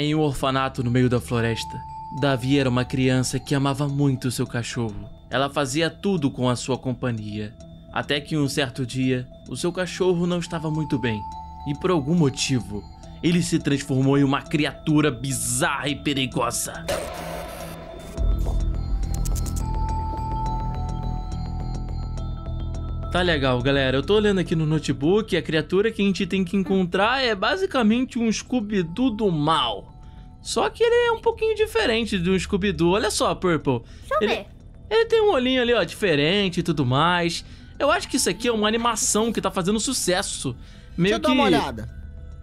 Em um orfanato no meio da floresta, Davi era uma criança que amava muito seu cachorro. Ela fazia tudo com a sua companhia. Até que um certo dia, o seu cachorro não estava muito bem. E por algum motivo, ele se transformou em uma criatura bizarra e perigosa. Tá legal, galera. Eu tô olhando aqui no notebook, a criatura que a gente tem que encontrar é basicamente um Scooby-Doo do mal. Só que ele é um pouquinho diferente do Scooby-Doo. Olha só, Purple. Deixa eu ele, ver. Ele tem um olhinho ali, ó, diferente e tudo mais. Eu acho que isso aqui é uma animação que tá fazendo sucesso. Meio Deixa eu que... dar uma olhada.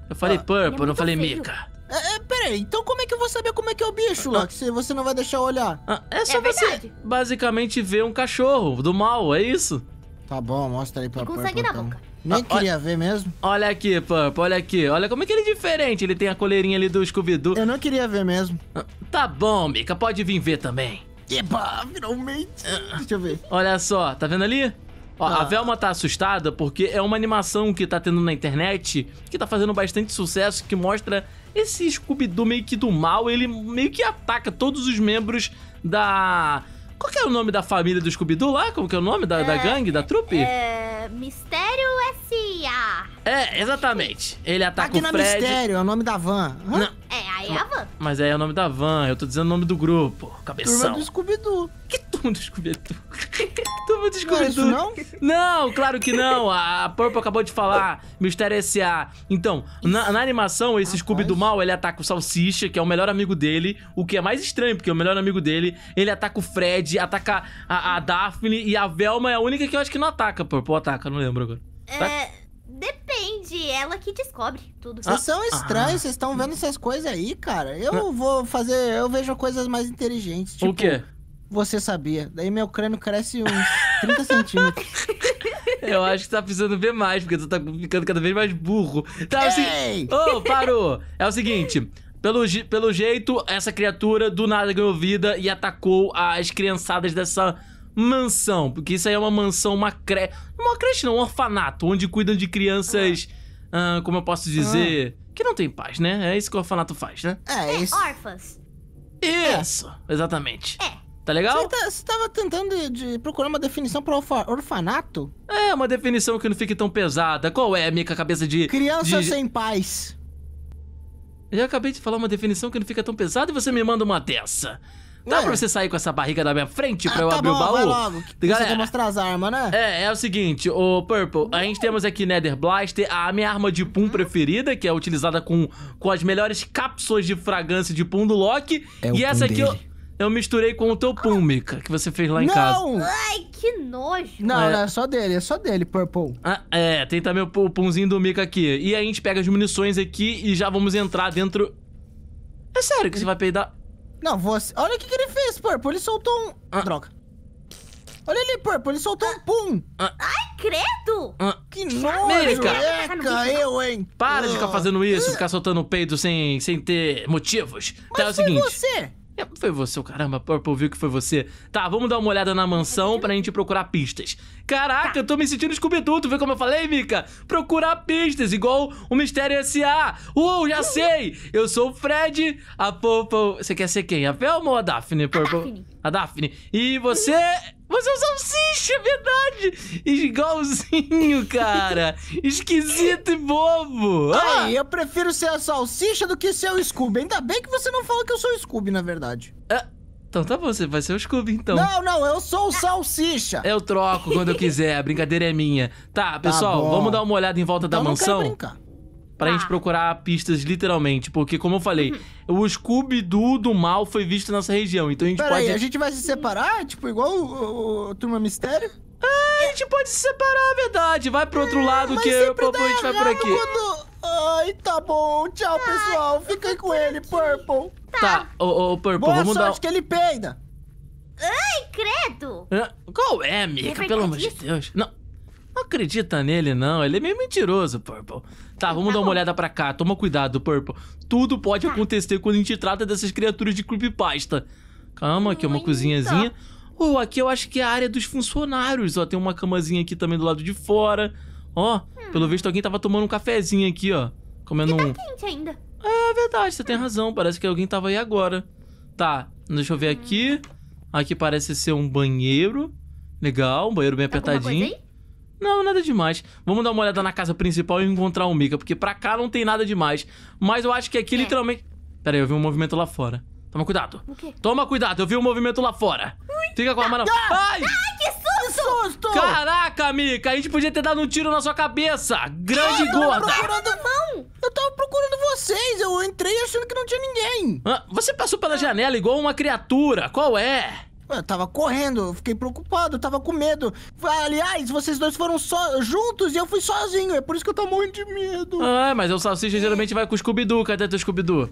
Eu falei ah, Purple, é não falei feio. Mika. É, é, peraí, então como é que eu vou saber como é que é o bicho ah, Se você não vai deixar olhar. Ah, é só é você basicamente ver um cachorro do mal, é isso? Tá bom, mostra aí pra Purple, consegue na então. boca. Nem ah, queria olha, ver mesmo. Olha aqui, Pampa, olha aqui. Olha como é que ele é diferente. Ele tem a coleirinha ali do scooby -Doo. Eu não queria ver mesmo. Ah, tá bom, Mika, pode vir ver também. Eba, finalmente. Ah. Deixa eu ver. Olha só, tá vendo ali? Ó, ah. A Velma tá assustada porque é uma animação que tá tendo na internet, que tá fazendo bastante sucesso, que mostra esse Scooby-Doo meio que do mal, ele meio que ataca todos os membros da qual que é o nome da família do Scooby-Doo lá? Como que é o nome da, da é, gangue, da trupe? É, é Mistério S.A. É, exatamente. Ele ataca Aqui o Fred. Mistério, é o nome da van. Hã? Não. É, aí é a van. Mas aí é o nome da van, eu tô dizendo o nome do grupo. Cabeção. Turma do Scooby-Doo. Que turma do Scooby-Doo? turma dos Não, é não? não, claro que não. A Purple acabou de falar. Mistério S.A. Então, na, na, animação, esse Rapaz. Scooby do mal, ele ataca o Salsicha, que é o melhor amigo dele. O que é mais estranho, porque é o melhor amigo dele. Ele ataca o Fred, ataca a, a Daphne. E a Velma é a única que eu acho que não ataca. Purple ataca, não lembro agora. É... Tá? Depende, é ela que descobre tudo. Vocês são ah. estranhos, ah. vocês ah, estão vendo essas coisas aí, cara. Eu vou fazer, eu vejo coisas mais inteligentes. Tipo, o quê? Tipo, você sabia. Daí meu crânio cresce uns 30 centímetros. Eu acho que tu tá precisando ver mais, porque tu tá ficando cada vez mais burro. Tá, assim. oh, parou! É o seguinte. Pelo, pelo jeito, essa criatura do nada ganhou vida e atacou as criançadas dessa mansão. Porque isso aí é uma mansão, uma creche. Uma creche não, um orfanato, onde cuidam de crianças. Ah. Ah, como eu posso dizer? Ah. Que não tem paz, né? É isso que o orfanato faz, né? É, isso. É, Isso, é. exatamente. É. Tá legal? Você, tá, você tava tentando de, de procurar uma definição para orfa, orfanato? É, uma definição que não fique tão pesada. Qual é, minha cabeça de... Criança de... sem pais. Eu acabei de falar uma definição que não fica tão pesada e você me manda uma dessa. Dá Ué? pra você sair com essa barriga da minha frente pra ah, eu tá abrir bom, o baú? Vai logo, que Galera, você mostrar as armas, né? É, é o seguinte, o Purple, a gente temos aqui Nether Blaster, a minha arma de pum preferida, que é utilizada com, com as melhores cápsulas de fragrância de pum do Loki. É e essa aqui dele. eu eu misturei com o teu Mika, que você fez lá em não! casa. Ai, que nojo. Não, é. não, é só dele, é só dele, Purple. Ah, é, tem também o pumzinho do Mica aqui. E aí a gente pega as munições aqui e já vamos entrar dentro... É sério que você vai peidar? Não, você... Olha o que, que ele fez, Purple. Ele soltou um... Ah. Droga. Olha ali, Purple, ele soltou ah. um pum. Ah. Ai, credo! Ah. Que nojo! Mérica. Eca, eu, hein? Para de ficar ah. fazendo isso, ficar soltando o peido sem, sem ter motivos. Mas então é o seguinte... você! É, foi você, caramba, Purple viu que foi você. Tá, vamos dar uma olhada na mansão pra gente procurar pistas. Caraca, tá. eu tô me sentindo Scooby-Doo, tu viu como eu falei, Mika? Procurar pistas, igual o Mistério S.A. Uou, uh, já sei! Eu sou o Fred, a Purple... Você quer ser quem? A Velma ou a Daphne, Purple? A Daphne. A Daphne. E você... Você é o Salsicha, é verdade! igualzinho, cara. Esquisito e bobo. Ah, Ai, eu prefiro ser a salsicha do que ser o Scooby. Ainda bem que você não fala que eu sou o Scooby, na verdade. Ah, então tá bom, você vai ser o Scooby, então. Não, não, eu sou o Salsicha. Eu troco quando eu quiser, a brincadeira é minha. Tá, tá pessoal, tá vamos dar uma olhada em volta então da mansão? pra ah. gente tá. procurar pistas literalmente, porque como eu falei, uhum. o scooby do do mal foi visto nessa região, então a gente Pera pode... Aí, a gente vai se separar? Tipo, igual o, o, o Turma Mistério? a gente pode se separar, é verdade. Vai pro outro é, lado que eu, Purple, a gente vai por aqui. Quando... Ai, tá bom. Tchau, Ai, pessoal. Fica com ele, Purple. Tá, tá. Ô, ô, Purple, Boa vamos sorte dar... que ele peida. Ai, credo. Qual é, amiga? Pelo amor de Deus. Não, não acredita nele, não. Ele é meio mentiroso, Purple. Tá, vamos tá dar uma bom. olhada pra cá. Toma cuidado, Purple. Tudo pode tá. acontecer quando a gente trata dessas criaturas de creepypasta. Calma, aqui é uma cozinhazinha. Ou aqui eu acho que é a área dos funcionários. Ó, tem uma camazinha aqui também do lado de fora. Ó, hum. pelo visto alguém tava tomando um cafezinho aqui, ó. Comendo tá um. Tá quente ainda. É verdade, você tem razão. Parece que alguém tava aí agora. Tá, deixa eu ver hum. aqui. Aqui parece ser um banheiro. Legal, um banheiro bem tá apertadinho. Não, nada demais. Vamos dar uma olhada na casa principal e encontrar o Mika, porque pra cá não tem nada demais. Mas eu acho que aqui é. literalmente. Pera aí, eu vi um movimento lá fora. Toma cuidado. O quê? Toma cuidado, eu vi um movimento lá fora. Ui. Fica com a mão na... Ai! Ai, que susto! susto! Caraca, Mika, a gente podia ter dado um tiro na sua cabeça. Grande eu tava Procurando... Não, eu tava procurando vocês. Eu entrei achando que não tinha ninguém. Ah, você passou pela janela igual uma criatura. Qual é? Eu tava correndo, eu fiquei preocupado, eu tava com medo. Aliás, vocês dois foram so juntos e eu fui sozinho, é por isso que eu tô morrendo de medo. Ah, mas o Salsicha geralmente vai com o Scooby-Doo. Cadê teu Scooby-Doo?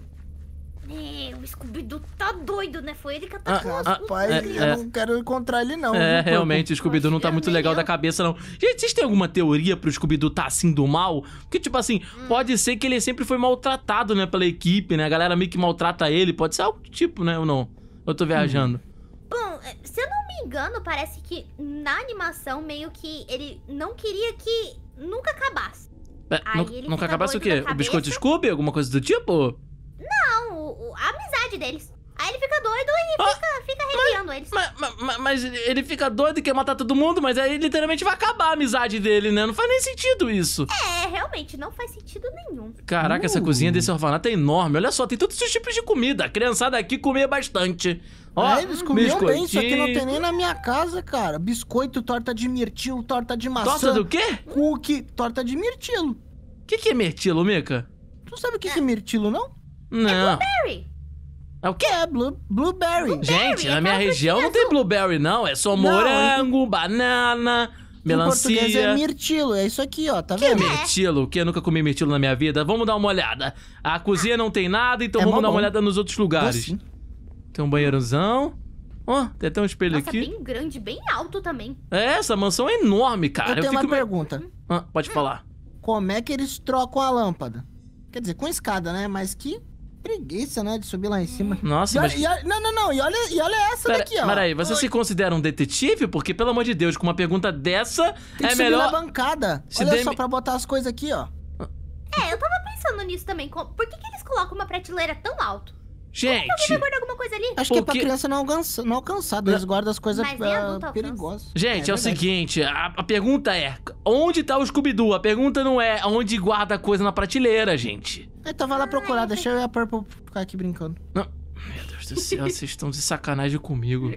Scooby-Doo tá doido, né? Foi ele que ah, atacou ah, os Rapaz, é, eu é. não quero encontrar ele, não. É, viu? realmente, o Scooby-Doo não tá muito legal eu. É da cabeça, não. Gente, vocês têm alguma teoria pro Scooby-Doo tá assim do mal? Porque, tipo assim, hum. pode ser que ele sempre foi maltratado, né, pela equipe, né? A galera meio que maltrata ele, pode ser algo do tipo, né, ou não? Eu tô viajando. Hum. Bom, é, se eu não me engano, parece que na animação meio que ele não queria que nunca acabasse. É, Aí nunca acabasse o quê? O biscoito Scooby? Alguma coisa do tipo? metade deles. Aí ele fica doido e ah, fica, arrepiando mas, eles. Mas, mas, mas, ele fica doido e quer matar todo mundo, mas aí literalmente vai acabar a amizade dele, né? Não faz nem sentido isso. É, realmente, não faz sentido nenhum. Caraca, uh. essa hum. cozinha desse orfanato é enorme. Olha só, tem todos os tipos de comida. A criançada aqui comia bastante. Ó, é, eles comiam bem, isso aqui não tem nem na minha casa, cara. Biscoito, torta de mirtilo, torta de maçã. Torta do quê? Cookie, torta de mirtilo. O que, que é mirtilo, Mika? Tu sabe o que é, que é mirtilo, não? Não. É blueberry. É o que? É Blue, blueberry. blueberry. Gente, é na minha é região não assim tem blueberry, não. É só morango, é banana, melancia. Em português é mirtilo, é isso aqui, ó, tá vendo? Que é mirtilo? O que? Eu nunca comi mirtilo na minha vida. Vamos dar uma olhada. A cozinha não tem nada, então é vamos dar uma olhada nos outros lugares. Doce. Tem um banheirozão. Ó, oh, tem até um espelho Nossa, aqui. bem grande, bem alto também. É, essa mansão é enorme, cara. Eu, eu tenho uma me... pergunta. Ah, pode hum. falar. Como é que eles trocam a lâmpada? Quer dizer, com escada, né? Mas que preguiça, né? De subir lá em cima. Nossa, e mas... Olha, olha, não, não, não. E olha, e olha essa pera, daqui, ó. Peraí, você Oi. se considera um detetive? Porque, pelo amor de Deus, com uma pergunta dessa, Tem é melhor... Tem bancada. Se olha dê... só pra botar as coisas aqui, ó. É, eu tava pensando nisso também. Por que, que eles colocam uma prateleira tão alto? Gente. alguém alguma coisa ali? Acho porque... que é pra criança não, alcançar, não alcançar. Eles guardam as coisas é, uh, perigosas. Gente, é, é o seguinte: a, a, pergunta é: onde tá o Scooby-Doo? A pergunta não é onde guarda a coisa na prateleira, gente. Então vai lá ah, procurar, deixa eu e a Purple ficar aqui brincando. Não. Meu Deus do céu, vocês estão de sacanagem comigo.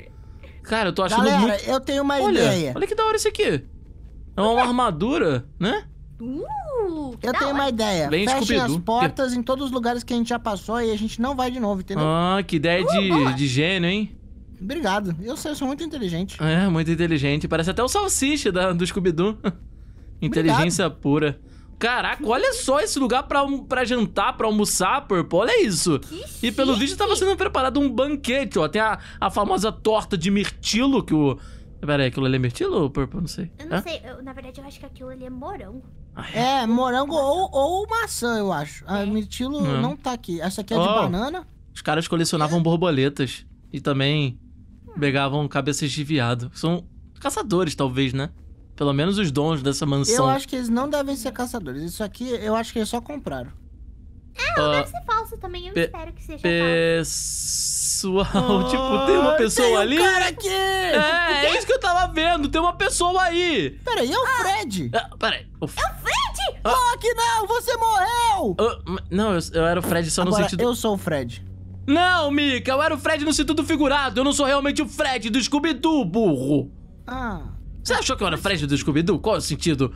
Cara, eu tô achando Galera, muito... eu tenho uma olha, ideia. Olha que da hora isso aqui. É uma armadura, né? Uh! eu tenho uma ideia. Bem Fechem as portas em todos os lugares que a gente já passou e a gente não vai de novo, entendeu? Ah, que ideia uh, de, de gênio, hein? Obrigado. Eu sei, eu sou muito inteligente. É, muito inteligente. Parece até o salsicha da, do Scooby-Doo. Inteligência pura. Caraca, olha só esse lugar pra, pra jantar, pra almoçar, Purple. Olha isso. Que e pelo vídeo tava sendo preparado um banquete, ó. Tem a, a famosa torta de mirtilo que o... Peraí, aquilo ali é mirtilo ou Purple? Não sei. Eu não Hã? sei. Eu, na verdade, eu acho que aquilo ali é morão. Ah, é? é, morango é ou, é? ou maçã, eu acho. A Mirtilo não tá aqui. Essa aqui é de banana. Os caras colecionavam borboletas e também pegavam cabeças de viado. São caçadores, talvez, né? Pelo menos os dons dessa mansão. Eu acho que eles não devem ser caçadores. Isso aqui, eu acho que eles só compraram. Ah, deve ser falso também. Eu espero que seja falso pessoal. Oh, tipo, tem uma ah, pessoa tem ali. Um cara aqui! É, é isso que eu tava vendo, tem uma pessoa aí. Peraí, é o ah. Fred. Ah, peraí. O... É o Fred? Ah. que não, você morreu! Ah, não, eu, eu, era o Fred só Agora, no sentido... eu sou o Fred. Não, Mika, eu era o Fred no sentido figurado. Eu não sou realmente o Fred do Scooby-Doo, burro. Ah. Você achou que eu era o Fred do Scooby-Doo? Qual é o sentido?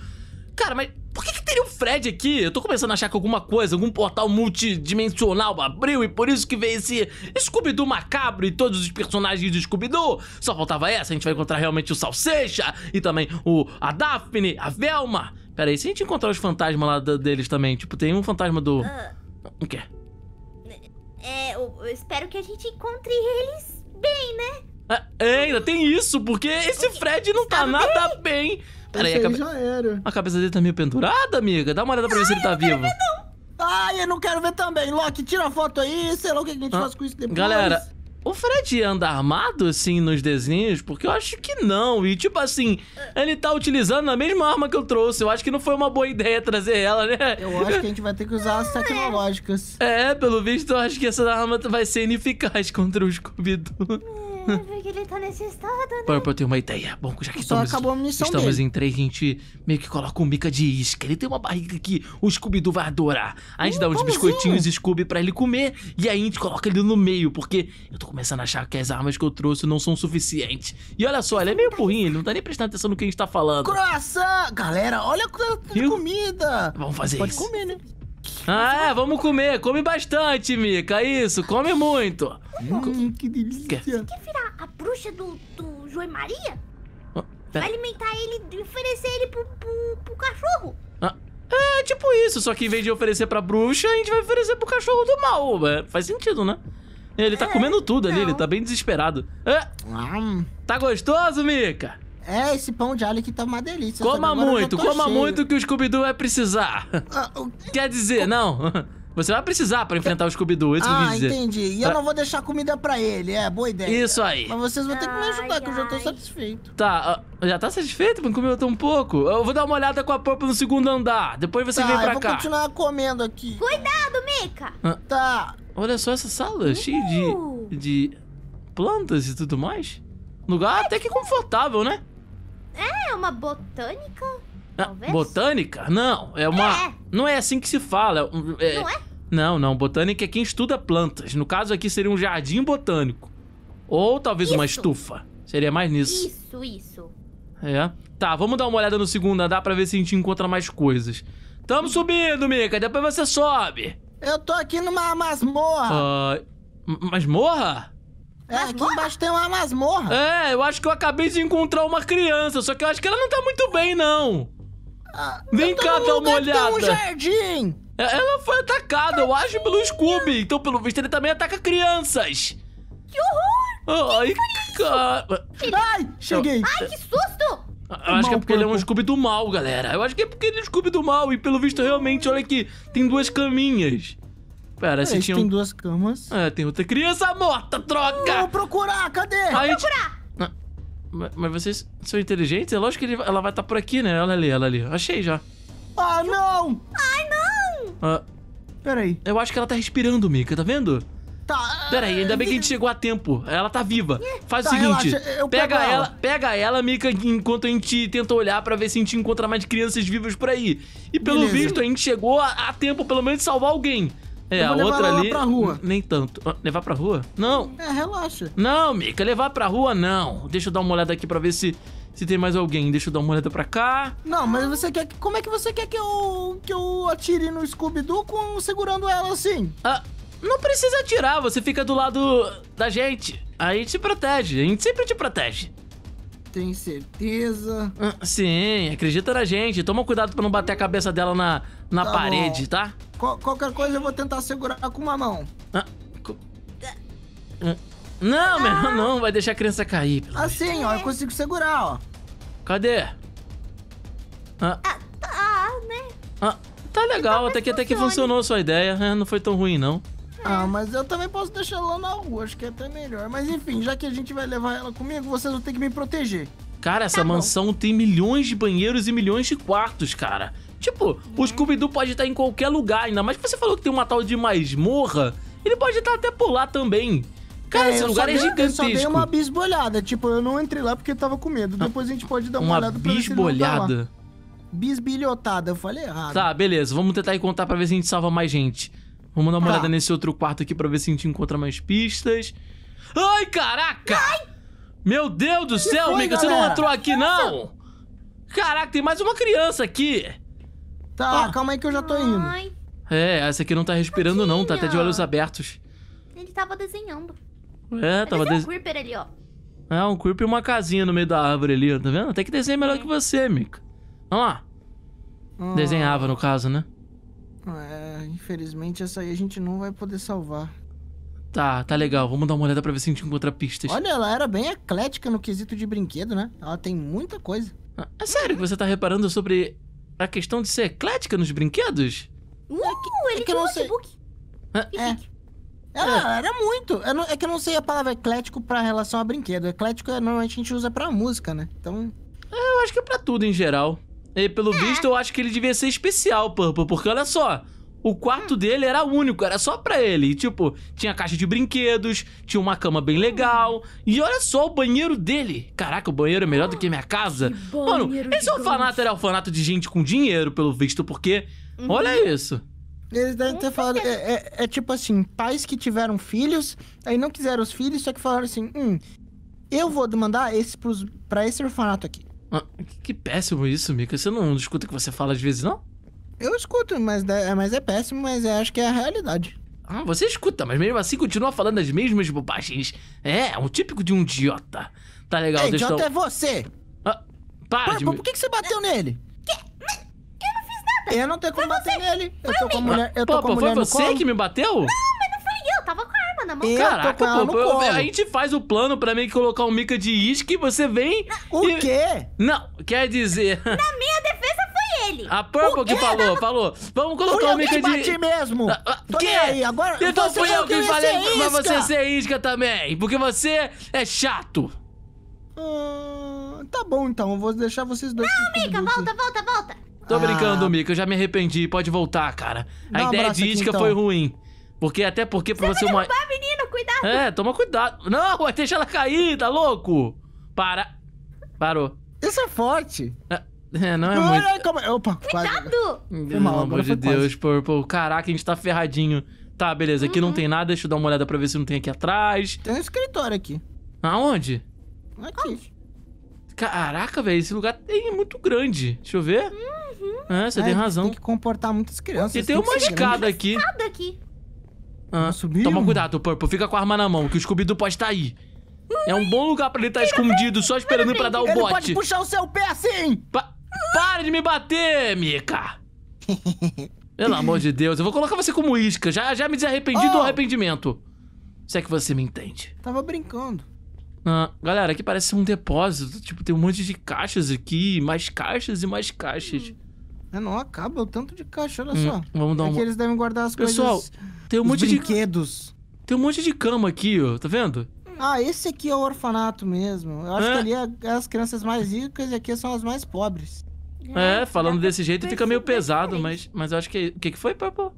Cara, mas por que, que teria um Fred aqui? Eu tô começando a achar que alguma coisa, algum portal multidimensional abriu e por isso que veio esse Scooby-Doo macabro e todos os personagens do Scooby-Doo. Só faltava essa, a gente vai encontrar realmente o Salsecha e também o a Daphne, a Velma. Pera aí, se a gente encontrar os fantasmas lá deles também, tipo, tem um fantasma do... Ah. O quê? É, eu, eu espero que a gente encontre eles bem, né? É, é ainda tem isso, porque esse Fred não tá nada bem. bem. Pera aí, a cabe... já era. A cabeça dele tá meio pendurada, amiga. Dá uma olhada pra ver se ele tá vivo. Ver, não. Ai, eu não quero ver também. Loki, tira a foto aí. Sei lá o que a gente ah. faz com isso depois. Galera, o Fred anda armado, assim, nos desenhos? Porque eu acho que não. E, tipo assim, ele tá utilizando a mesma arma que eu trouxe. Eu acho que não foi uma boa ideia trazer ela, né? Eu acho que a gente vai ter que usar as tecnológicas. É, pelo visto, eu acho que essa arma vai ser ineficaz contra o Scooby-Doo. Hum, é, porque ele tá nesse estado, né? Bora pra eu ter uma ideia. Bom, já que Só então estamos, acabou a estamos dele. em três, a gente meio que coloca um mica de isca. Ele tem uma barriga que o scooby doo vai adorar. A gente hum, dá uns biscoitinhos biscoitinhos assim? Scooby pra ele comer e aí a gente coloca ele no meio, porque eu tô começando a achar que as armas que eu trouxe não são suficientes. E olha só, ele é meio burrinho, ele não tá nem prestando atenção no que a gente tá falando. Croissant! Galera, olha a comida! Vamos fazer Pode isso. Pode comer, né? Ah, é, vamos comer. Come bastante, Mica. Isso, come muito. Hum, que delícia. Você quer virar a bruxa do, do João Maria? Ah, vai alimentar ele e oferecer ele pro, pro, pro cachorro. Ah, é, tipo isso. Só que em vez de oferecer pra bruxa, a gente vai oferecer pro cachorro do mal. faz sentido, né? Ele tá é, comendo tudo não. ali, ele tá bem desesperado. É. tá gostoso, Mica? É, esse pão de alho aqui tá uma delícia. Coma muito, coma cheio. muito que o Scooby-Doo vai precisar. Ah, o... Quer dizer, não... Você vai precisar para enfrentar o Scooby-Doo, isso ah, que eu ah, dizer. Ah, entendi. E eu tá. não vou deixar comida para ele, é, boa ideia. Isso aí. Mas vocês vão ter que me ajudar, ai, que eu já tô ai. satisfeito. Tá, ah, já tá satisfeito? Não comeu tão pouco? Eu vou dar uma olhada com a Purple no segundo andar, depois você tá, vem pra cá. eu vou continuar comendo aqui. Cuidado, Mika! Ah. Tá. Olha só essa sala, cheia de, uh! de plantas e tudo mais. Lugar até que confortável, né? É, é, uma botânica? Ah, talvez? Botânica? Não, é uma. É, é. Não é assim que se fala. É, é... Não é? Não, não. Botânica é quem estuda plantas. No caso aqui seria um jardim botânico. Ou talvez isso. uma estufa. Seria mais nisso. Isso, isso. É. Tá, vamos dar uma olhada no segundo andar pra ver se a gente encontra mais coisas. Tamo subindo, Mika. Depois você sobe. Eu tô aqui numa masmorra. Uh, masmorra? É, masmorra? aqui embaixo tem uma masmorra. É, eu acho que eu acabei de encontrar uma criança, só que eu acho que ela não tá muito bem, não. Ah, Vem cá dar uma olhada. Tem um jardim. É, ela foi atacada, eu acho, pelo Scooby. Então, pelo visto, ele também ataca crianças. Que horror! Ai, cara... Ai, cheguei. Ai, que susto! Eu acho que é porque ele é um Scooby do mal, galera. Eu acho que é porque ele é um Scooby do mal. E pelo visto, realmente, olha aqui, tem duas caminhas. Pera, se tinha. Tem um... duas camas. É, tem outra criança morta, troca! Vou procurar, cadê? Aí, procurar! Ah, mas vocês são inteligentes? É lógico que ele... ela vai estar tá por aqui, né? Olha ali, ela ali. Achei já. Ah, não! Ai, não! Ah, Peraí. Eu acho que ela tá respirando, Mika, tá vendo? Tá. Peraí, ainda bem que a gente é, é, é. chegou a tempo. Ela tá viva. Faz tá, o seguinte: relaxa, pega ela. ela, pega ela, Mika, enquanto a gente tenta olhar pra ver se a gente encontra mais crianças vivas por aí. E pelo Beleza. visto, a gente chegou a, a tempo, pelo menos, de salvar alguém. É, a outra ali. Pra rua. Nem tanto. Ah, levar pra rua? Não. É, relaxa. Não, Mika, levar pra rua não. Deixa eu dar uma olhada aqui pra ver se se tem mais alguém. Deixa eu dar uma olhada pra cá. Não, mas você quer que... Como é que você quer que eu, que eu atire no Scooby-Doo com... segurando ela assim? Ah, não precisa atirar. Você fica do lado da gente. A gente te protege. A gente sempre te protege. Tem certeza? Ah, sim, acredita na gente. Toma cuidado pra não bater a cabeça dela na, na tá parede, bom. tá? qualquer coisa eu vou tentar segurar com uma mão. Ah, hum. Não, ah. Meu, não, vai deixar a criança cair. Assim, ó, eu consigo segurar, ó. Cadê? Ah, ah tá, né? Ah, tá legal, então até que, até que funcionou a sua ideia. É, não foi tão ruim, não. Ah, mas eu também posso deixar ela na rua, acho que é até melhor. Mas enfim, já que a gente vai levar ela comigo, vocês vão ter que me proteger. Cara, essa tá mansão tem milhões de banheiros e milhões de quartos, cara. Tipo, o uhum. Scooby-Doo pode estar em qualquer lugar, ainda mais que você falou que tem uma tal de masmorra. Ele pode estar até por lá também. Cara, é, esse lugar é gigantesco. Eu só dei uma bisbolhada. Tipo, eu não entrei lá porque eu tava com medo. Ah, Depois a gente pode dar uma, uma olhada pra tá bisbolhada. bisbilhotada, eu falei errado. Tá, beleza. Vamos tentar encontrar contar pra ver se a gente salva mais gente. Vamos dar uma tá. olhada nesse outro quarto aqui pra ver se a gente encontra mais pistas. Ai, caraca! Ai. Meu Deus do que céu, Mika, você não entrou aqui, não? Caraca, tem mais uma criança aqui. Tá, ah. calma aí que eu já tô indo. Ai. É, essa aqui não tá respirando Tadinha. não, tá até de olhos abertos. Ele tava desenhando. É, tava desenhando. É um creeper ali, ó. É, um creeper e uma casinha no meio da árvore ali, tá vendo? Até que desenha melhor é. que você, Mika. Vamos lá. Ah. Desenhava, no caso, né? É. Infelizmente, essa aí a gente não vai poder salvar. Tá, tá legal. Vamos dar uma olhada pra ver se a gente encontra pistas. Olha, ela era bem eclética no quesito de brinquedo, né? Ela tem muita coisa. Ah, é sério que você tá reparando sobre a questão de ser eclética nos brinquedos? Uh, é que, é que eu não sei. é. Ela é. era muito. Não, é que eu não sei a palavra eclético pra relação a brinquedo. Eclético é, normalmente a gente usa pra música, né? Então. É, eu acho que é pra tudo em geral. E pelo é. visto, eu acho que ele devia ser especial, Purple, porque olha só. O quarto dele era único, era só pra ele. tipo, tinha caixa de brinquedos, tinha uma cama bem legal. E olha só o banheiro dele. Caraca, o banheiro é melhor do que minha casa. Que Mano, esse orfanato era orfanato de gente com dinheiro, pelo visto, porque. Uhum. Olha isso. Eles devem ter falado. É, é, é, tipo assim: pais que tiveram filhos, aí não quiseram os filhos, só que falaram assim: hum, eu vou demandar esse pros, pra esse orfanato aqui. Ah, que, que péssimo isso, Mika. Você não escuta o que você fala às vezes, não? Eu escuto, mas, é, mas é péssimo, mas é, acho que é a realidade. Ah, você escuta, mas mesmo assim continua falando as mesmas bobagens. É, é um típico de um idiota. Tá legal, Ei, idiota é você! Ah, para Por que, que você bateu nele? Que? Eu não fiz nada! Eu não tenho como foi bater você. nele. eu tô com a mulher, eu tô Pô, com a mulher foi você que me bateu? Não, mas não fui eu, tava com a arma na mão. Eu Caraca, pô, a, a gente faz o plano pra mim colocar um mica de isque e você vem... O e... quê? Não, quer dizer... Na minha defesa ele. A Purple que falou, falou. Vamos colocar o Mickey de... Eu mesmo. Ah, ah, Tô que? É? aí, agora Então você fui eu que falei pra você ser isca também, porque você é chato. Hum, tá bom então, eu vou deixar vocês dois. Não, Mika volta, volta, volta. Tô brincando, Mika eu já me arrependi, pode voltar, cara. A um ideia de aqui, isca então. foi ruim. Porque até porque pra você... Você vai uma... menino, cuidado. É, toma cuidado. Não, deixa ela cair, tá louco? Para. Parou. Isso é forte. É. É, não é não, muito. calma. Opa, Cuidado! Pelo amor de Deus, pô, pô, caraca, a gente tá ferradinho. Tá, beleza, aqui uhum. não tem nada, deixa eu dar uma olhada pra ver se não tem aqui atrás. Tem um escritório aqui. Aonde? Aqui. Caraca, velho, esse lugar é muito grande. Deixa eu ver. Uhum. Ah, você é, tem razão. Tem que comportar muitas crianças. E tem, tem uma escada aqui. escada aqui. Ah, tá subiu. Toma cuidado, Purple. Fica com a arma na mão, que o scooby pode estar tá aí. é um bom lugar pra ele estar tá escondido, só esperando pra dar o bote. Ele pode puxar o seu pé assim! Pa para de me bater, Mika! Pelo amor de Deus, eu vou colocar você como isca. Já, já me desarrependi oh. do arrependimento. Se é que você me entende. Tava brincando. Ah, galera, aqui parece um depósito. Tipo, tem um monte de caixas aqui, mais caixas e mais caixas. Hum. É, não acaba o tanto de caixa, olha hum, só. Vamos dar é eles devem guardar as Pessoal, coisas... Pessoal, tem um monte brinquedos. de... brinquedos. Tem um monte de cama aqui, ó. Tá vendo? Ah, esse aqui é o orfanato mesmo. Eu acho que ali é as crianças mais ricas e aqui são as mais pobres. É, é falando desse jeito fica meio pesado, mas, mas eu acho que... O que, que foi, Papo?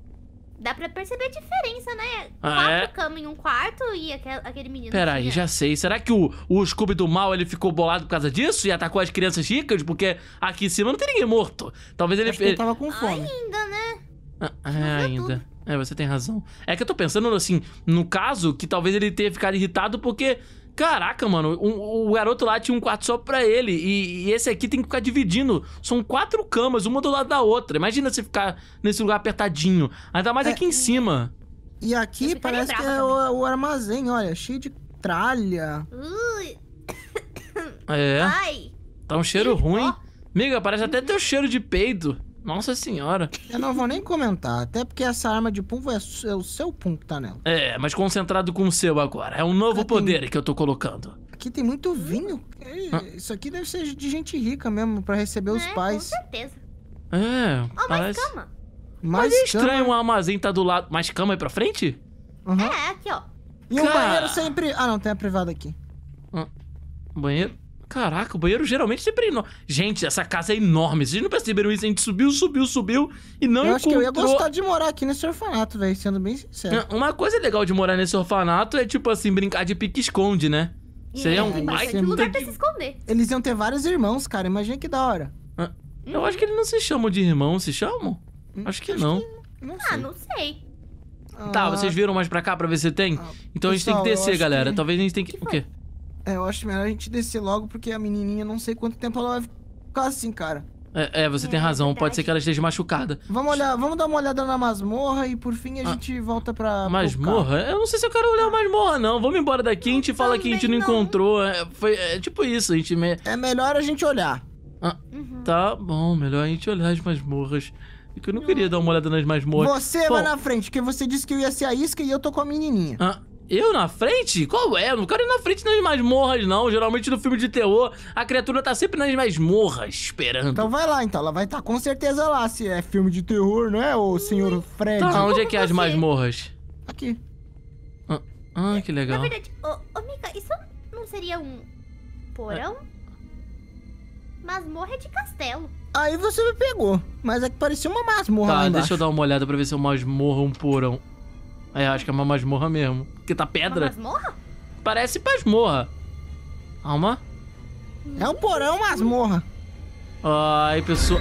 Dá pra perceber a diferença, né? Ah, Quatro é? camas em um quarto e aquele, aquele menino... Peraí, já sei. Será que o, o Scooby do mal, ele ficou bolado por causa disso? E atacou tá as crianças ricas? Porque aqui em cima não tem ninguém morto. Talvez ele... Acho ele... tava com fome. Ainda, né? Ah, é, ainda. Tudo. É, você tem razão. É que eu tô pensando, assim, no caso, que talvez ele tenha ficado irritado porque... Caraca, mano, um, o garoto lá tinha um quarto só pra ele e, e, esse aqui tem que ficar dividindo. São quatro camas, uma do lado da outra. Imagina você ficar nesse lugar apertadinho. Ainda mais é, aqui em cima. E aqui é parece que é o, o, armazém, olha, cheio de tralha. Ui. É. Ai. Tá um cheiro ruim. amigo. Amiga, parece até ter o cheiro de peido. Nossa senhora. Eu não vou nem comentar, até porque essa arma de pum é, é, o seu pum que tá nela. É, mas concentrado com o seu agora. É um novo poder tem... que eu tô colocando. Aqui tem muito vinho. Ah. Isso aqui deve ser de gente rica mesmo, para receber os é, pais. Com certeza. É, oh, parece... mais cama. Mais mas é estranho, o um armazém tá do lado... Mais cama aí pra frente? Uhum. É, aqui, ó. E Cara... um banheiro sempre... Ah, não, tem a privada aqui. Ah. Banheiro? Caraca, o banheiro geralmente sempre é enorme. Gente, essa casa é enorme. Vocês não perceberam isso? A gente subiu, subiu, subiu e não eu encontrou... Eu acho que eu ia gostar de morar aqui nesse orfanato, velho, sendo bem sincero. Uma coisa legal de morar nesse orfanato é, tipo assim, brincar de pique-esconde, né? Isso é, é um... Ai, que lugar pra se esconder. Eles iam ter vários irmãos, cara. Imagina que da hora. Eu acho que eles não se chamam de irmão, se chamam? Hum, acho que acho não. Que... não ah, não sei. Tá, vocês ah. viram mais pra cá pra ver se tem? Ah, então pessoal, a gente tem que descer, galera. Que... Talvez a gente tenha que... que o quê? Foi? É, eu acho melhor a gente descer logo, porque a menininha, não sei quanto tempo ela vai ficar assim, cara. É, é você é, tem razão. Pode ser que ela esteja machucada. Vamos olhar, vamos dar uma olhada na masmorra e por fim a ah, gente volta pra... Masmorra? Eu não sei se eu quero olhar a masmorra, não. Vamos embora daqui, a gente fala que a gente não, não. encontrou. É, foi, é tipo isso, a gente... Me... É melhor a gente olhar. Ah, uhum. Tá bom, melhor a gente olhar as masmorras. Porque é eu não queria é. dar uma olhada nas masmorras. Você Bom, vai na frente, porque você disse que eu ia ser a isca e eu tô com a menininha. Ah, eu na frente? Qual é? Eu não quero ir na frente nas masmorras, não. Geralmente no filme de terror, a criatura tá sempre nas masmorras esperando. Então vai lá, então. Ela vai estar tá com certeza lá, se é filme de terror, não é, ô senhor hum, Fred? Tá, tá onde é que é as masmorras? Aqui. Ah, ah que legal. Na verdade, ô, ô Mika, isso não seria um porão? É. Masmorra é de castelo. Aí você me pegou. Mas é que parecia uma masmorra Tá, deixa eu dar uma olhada pra ver se é uma masmorra ou um porão. É, acho que é uma masmorra mesmo. Porque tá pedra. Uma masmorra? Parece masmorra. Alma? É um porão masmorra. Ai, pessoal.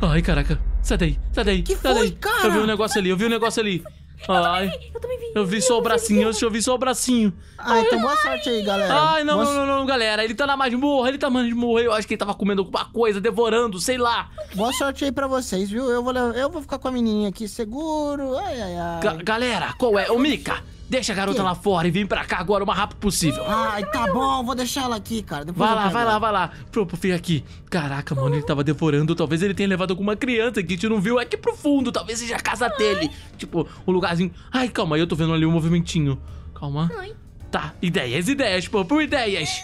Ai, caraca. Sai daí, sai daí, que sai foi, daí. Cara? Eu vi um negócio ali, eu vi um negócio ali. Ai. Eu também vi, eu também vi. Eu vi só o bracinho, eu vi só o bracinho. Ai, então boa sorte aí, galera. Ai, não, boa... não, não, não, galera. Ele tá na masmorra, ele tá na masmorra. Eu acho que ele tava comendo alguma coisa, devorando, sei lá. Boa sorte aí pra vocês, viu? Eu vou, eu vou ficar com a menininha aqui, seguro. Ai, ai, ai. Ga galera, qual é? Ô, Mika... Deixa a garota lá fora e vem pra cá agora o mais rápido possível. Ah, Ai, tá bom, vou deixar ela aqui, cara. Depois vai lá, vai lá, vai lá. Pronto, vem aqui. Caraca, mano, ele tava devorando. Talvez ele tenha levado alguma criança que a gente não viu aqui é pro fundo. Talvez seja a casa Ai. dele. Tipo, um lugarzinho. Ai, calma, eu tô vendo ali um movimentinho. Calma. Ai. Tá, ideias, ideias, Popo, ideias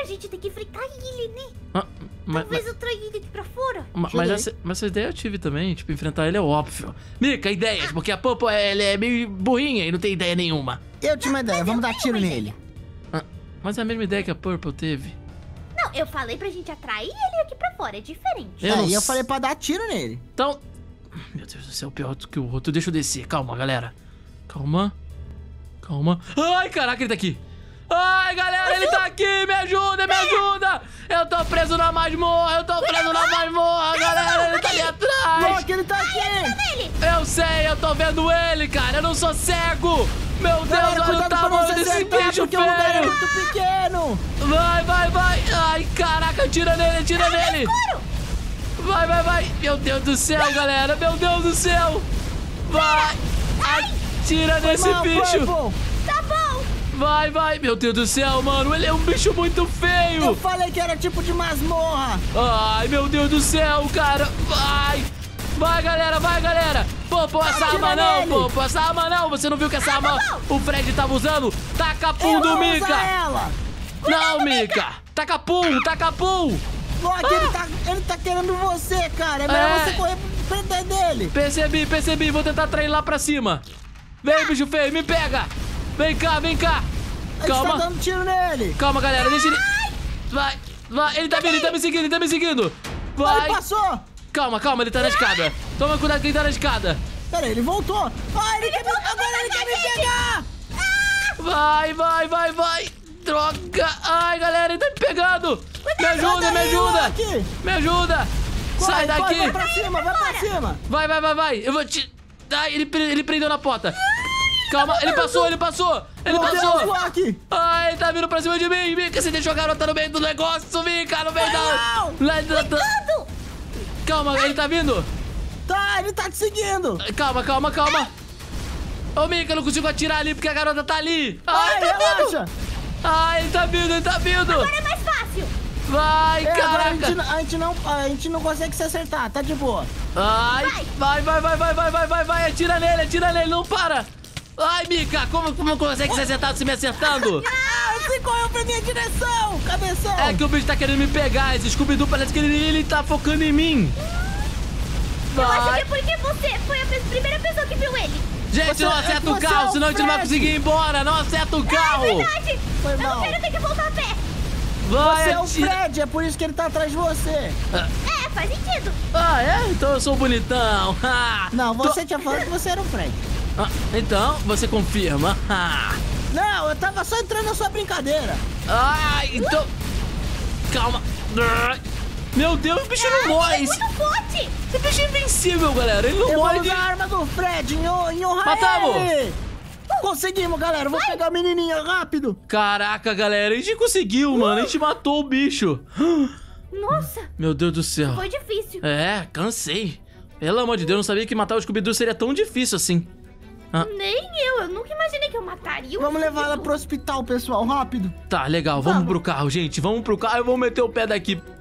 a gente tem que enfrentar ele, né? Ah, mas, Talvez mas, eu traia ele aqui pra fora. Mas, mas essa, mas essa ideia eu tive também. Tipo, enfrentar ele é óbvio. Mica, ideia, ah. porque a Popo ela é meio burrinha e não tem ideia nenhuma. Eu tinha uma ideia, vamos dar tiro nele. Ah, mas é a mesma ideia que a Purple teve. Não, eu falei pra gente atrair ele aqui pra fora, é diferente. Eu é, eu falei pra dar tiro nele. Então... Meu Deus do céu, pior do que o outro. Deixa eu descer, calma, galera. Calma. Calma. Ai, caraca, ele tá aqui. Ai, galera, ele tá aqui! Me ajuda, me ajuda! Eu tô preso na masmorra, eu tô preso na masmorra, galera! Ele tá ali atrás! Loki, ele tá aqui! Eu sei, eu tô vendo ele, cara! Eu não sou cego! Meu Deus, Galera, olha o tamanho desse tá? bicho é feio! É muito pequeno! Vai, vai, vai! Ai, caraca, tira nele, tira nele! É vai, vai, vai! Meu Deus do céu, galera! Meu Deus do céu! Vai! tira nesse bicho! Foi, Vai, vai. Meu Deus do céu, mano. Ele é um bicho muito feio. Eu falei que era tipo de masmorra. Ai, meu Deus do céu, cara. Vai. Vai, galera, vai, galera! Pô, essa arma não, pô, pô, essa arma não! Você não viu que essa ah, arma não, não. o Fred tava usando? Taca pum do Mika! Ela. Não, Mika! Taca pum, taca pum! Loki, ah. ele, tá, ele, tá, querendo você, cara! É melhor é. você correr pra frente dele! Percebi, percebi, vou tentar trair lá pra cima! Vem, tá. bicho feio, me pega! Vem cá, vem cá. Calma. Tá dando tiro nele. Calma, galera. Deixa ele... Vai, vai. Ele tá vindo, ele tá me seguindo, ele tá me seguindo. Vai. Ele passou. Calma, calma. Ele tá na escada. Toma cuidado que ele tá na escada. Pera aí, ele voltou. Ai, ele, ele quer me... Agora ele quer me pegar. Ah! Vai, vai, vai, vai. Droga. Ai, galera, ele tá me pegando. Me ajuda, me ajuda. Me ajuda. Sai daqui. Vai pra cima, vai pra cima. Vai, vai, vai, vai. Eu vou te... Ai, ele, ele prendeu na porta. Calma, ele passou, ele passou! Ele passou! Ai, ele tá vindo pra cima de mim! Mika, você deixou a garota no meio do negócio, Mica! No meio da... Calma, ele tá vindo! Tá, ele tá te seguindo! Calma, calma, calma! Ô, Mika, eu não consigo atirar ali porque a garota tá ali! Ai, Ai tá vindo! Ai, ele tá vindo, ele tá vindo! Agora é mais fácil! Vai, é, caraca! A gente, a, gente não, a gente não consegue se acertar, tá de boa! Ai, vai, vai, vai, vai, vai, vai, vai, vai, vai! Atira nele, atira nele, não para! Ai, Mika, como, como consegue ser acertado se me acertando? Ah, você correu é pra minha direção, cabeção! É que o bicho tá querendo me pegar. Esse Scooby-Doo parece que ele, ele tá focando em mim. Eu acho que é porque você foi a primeira pessoa que viu ele. Gente, você, não é acerta o carro, é o senão a gente não vai conseguir ir embora. Não acerta o é carro. É, é verdade. Foi eu mal. não quero ter que voltar a pé. Vai, você é o Fred, é por isso que ele tá atrás de você. É, faz sentido. Ah, é? Então eu sou bonitão. não, você Tô... tinha falado que você era o Fred. Ah, então, você confirma. Ah. Não, eu tava só entrando na sua brincadeira. Ah, então... Calma. Ah. Meu Deus, o bicho não ah, é morre. É muito forte. Esse bicho é invencível, galera. Ele não morre. Eu usar a arma do Fred em, em honra Matamos. Ele. Conseguimos, galera. Vou Vai. pegar a menininha rápido. Caraca, galera. A gente conseguiu, uh. mano. A gente matou o bicho. Nossa. Meu Deus do céu. Foi difícil. É, cansei. Pelo amor de Deus, não sabia que matar o Scooby-Doo seria tão difícil assim. Ah. Nem eu, eu nunca imaginei que eu mataria um Vamos levar ela pro hospital, pessoal, rápido. Tá, legal, vamos, vamos pro carro, gente. Vamos pro carro, eu vou meter o pé daqui.